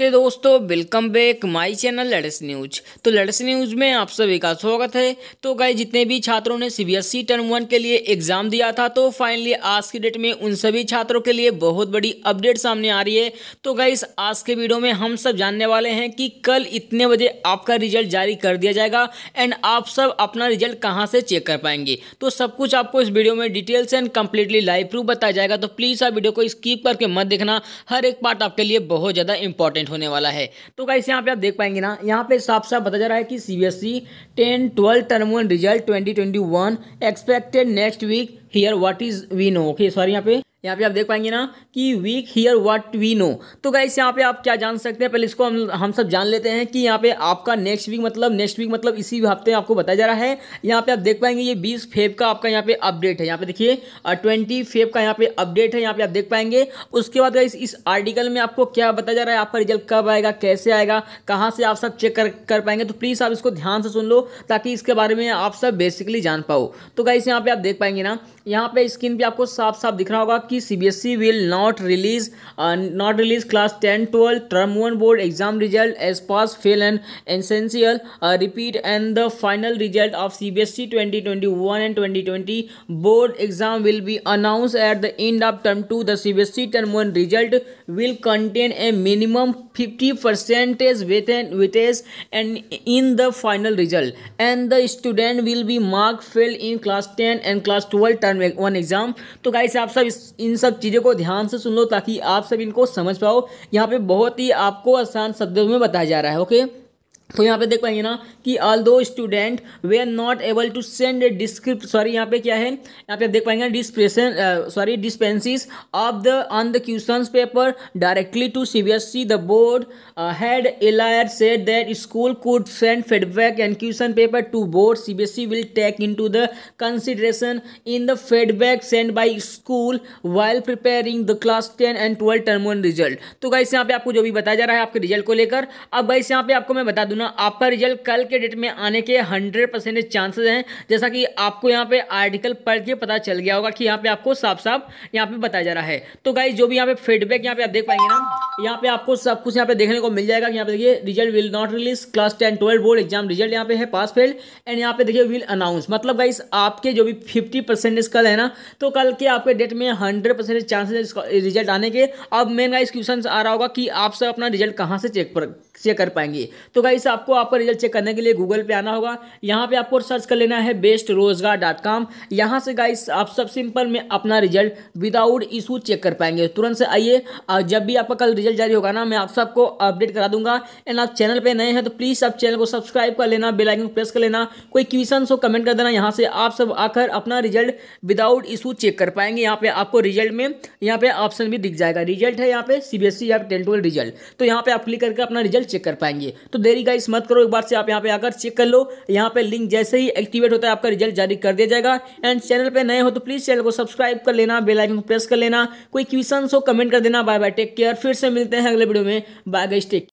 नमस्ते दोस्तों welcome back my channel लड़स न्यूज तो लड़स न्यूज में आप सभी का स्वागत है तो गए जितने भी छात्रों ने सीबीएसई टर्म वन के लिए एग्जाम दिया था तो फाइनली आज की डेट में उन सभी छात्रों के लिए बहुत बड़ी अपडेट सामने आ रही है तो गए आज के वीडियो में हम सब जानने वाले हैं कि कल इतने बजे आपका रिजल्ट जारी कर दिया जाएगा एंड आप सब अपना रिजल्ट कहाँ से चेक कर पाएंगे तो सब कुछ आपको इस वीडियो में details and completely live proof बताया जाएगा तो प्लीज़ आप वीडियो को स्कीप करके मत देखना हर एक पार्ट आपके लिए बहुत ज़्यादा इंपॉर्टेंट इवेंट होने वाला है तो गाइस यहाँ पे आप देख पाएंगे ना यहाँ पे साफ साफ बता जा रहा है कि C B S E ten twelfth term one result twenty twenty one expected next week here what is we know okay sorry यहाँ पे यहाँ पे आप देख पाएंगे ना कि week here what we know तो गाइस यहाँ पे आप क्या जान सकते हैं पहले इसको हम हम सब जान लेते हैं कि यहाँ पे आपका नेक्स्ट वीक मतलब नेक्स्ट वीक मतलब इसी हफ्ते आपको बताया जा रहा है यहाँ पे आप देख पाएंगे ये बीस फेब का आपका यहाँ पे अपडेट है यहाँ पे देखिए ट्वेंटी फेब का यहाँ पे अपडेट है यहाँ पे आप देख पाएंगे उसके बाद गाइस इस आर्टिकल में आपको क्या बताया जा रहा है आपका रिजल्ट कब आएगा कैसे आएगा कहाँ से आप सब चेक कर पाएंगे तो प्लीज़ आप इसको ध्यान से सुन लो ताकि इसके बारे में आप सब बेसिकली जान पाओ तो गाइस यहाँ पे आप देख पाएंगे ना यहाँ पे स्क्रीन पर आपको साफ साफ दिख रहा होगा कि will not release release not release class ten twelve term one board exam result as pass fail and essential repeat and the final result of 2021 and 2020 uh, board exam will be announced at the end of term 2 the cbsc term 1 result will contain a minimum 50 percent percentage weightage and in the final result and the student will be marked fail in class 10 and class 12 term 1 exam तो guys आप सब इन सब चीज़ों को ध्यान से सुन लो ताकि आप सब इनको समझ पाओ यहाँ पे बहुत ही आपको आसान शब्दों में बताया जा रहा है ओके तो यहाँ पे देख पाएंगे ना कि although student they are not able to send descript sorry यहाँ पे क्या है यहाँ पे देख पाएंगे dispersion sorry discrepancies of the on the question paper directly to C B S E the board had earlier said that school could send feedback and question paper to board C B S E will take into the consideration in the feedback send by school while preparing the class ten and twelve term result तो guys यहाँ पे आपको जो भी बताया जा रहा है आपके रिजल्ट को लेकर अब गाइस यहाँ पे आपको मैं बता दूँ आपका रिजल्ट कल के डेट में आने के हंड्रेड परसेंटेज चांसेज हैं जैसा कि आपको यहाँ पे आर्टिकल पढ़ के पता चल गया होगा कि यहाँ पे आपको साफ साफ यहाँ पे बताया जा रहा है तो गाइज जो भी यहाँ पे फीडबैक यहाँ पे आप देख पाएंगे ना यहाँ पे आपको सब कुछ यहाँ पे देखने को मिल जाएगा यहाँ पे देखिए result will not release class ten twelve board exam result यहाँ पे है पास फेल एंड यहाँ पे देखिए विल अनाउंस मतलब गाइस आपके जो भी फिफ्टी परसेंटेज कल है ना तो कल के आपके डेट में हंड्रेड परसेंटेज चांसेज रिजल्ट आने के अब मेन गाइस क्वेश्चन आ रहा होगा कि आप सब अपना रिजल्ट कहाँ से चेक पर चेक कर पाएंगे तो गाइस आपको आपका रिजल्ट चेक करने के लिए गूगल पे आना होगा यहाँ पे आपको सर्च कर लेना है बेस्ट रोजगार डॉट कॉम यहाँ से गाइस आप सब सिंपल में अपना रिजल्ट विदाउट इशू चेक कर पाएंगे तुरंत से आइए जब भी आपका कल रिजल्ट जारी होगा ना मैं आप सबको अपडेट करा दूंगा एंड आप चैनल पर नए हैं तो प्लीज़ आप चैनल को सब्सक्राइब कर लेना बेलाइकन प्रेस कर लेना कोई क्वेश्चन हो कमेंट कर देना यहाँ से आप सब आकर अपना रिजल्ट विदाउट इशू चेक कर पाएंगे यहाँ पे आपको रिजल्ट में यहाँ पे ऑप्शन भी दिख जाएगा रिजल्ट है यहाँ पे सीबीएसई e या टेन ट्वेल्व रिजल्ट तो यहाँ पे आप क्लिक करके अपना रिजल्ट चेक कर पाएंगे तो देरी गाइस मत करो एक बार से आप यहाँ पे आकर चेक कर लो यहाँ पे लिंक जैसे ही एक्टिवेट होता है आपका रिजल्ट जारी कर दिया जाएगा एंड चैनल पर नए हो तो प्लीज़ चैनल को सब्सक्राइब कर लेना बेलाइकन को प्रेस कर लेना कोई क्वेश्चन हो कमेंट कर देना बाय बाय टेक केयर फिर से मिलते हैं अगले वीडियो में बाय गाइस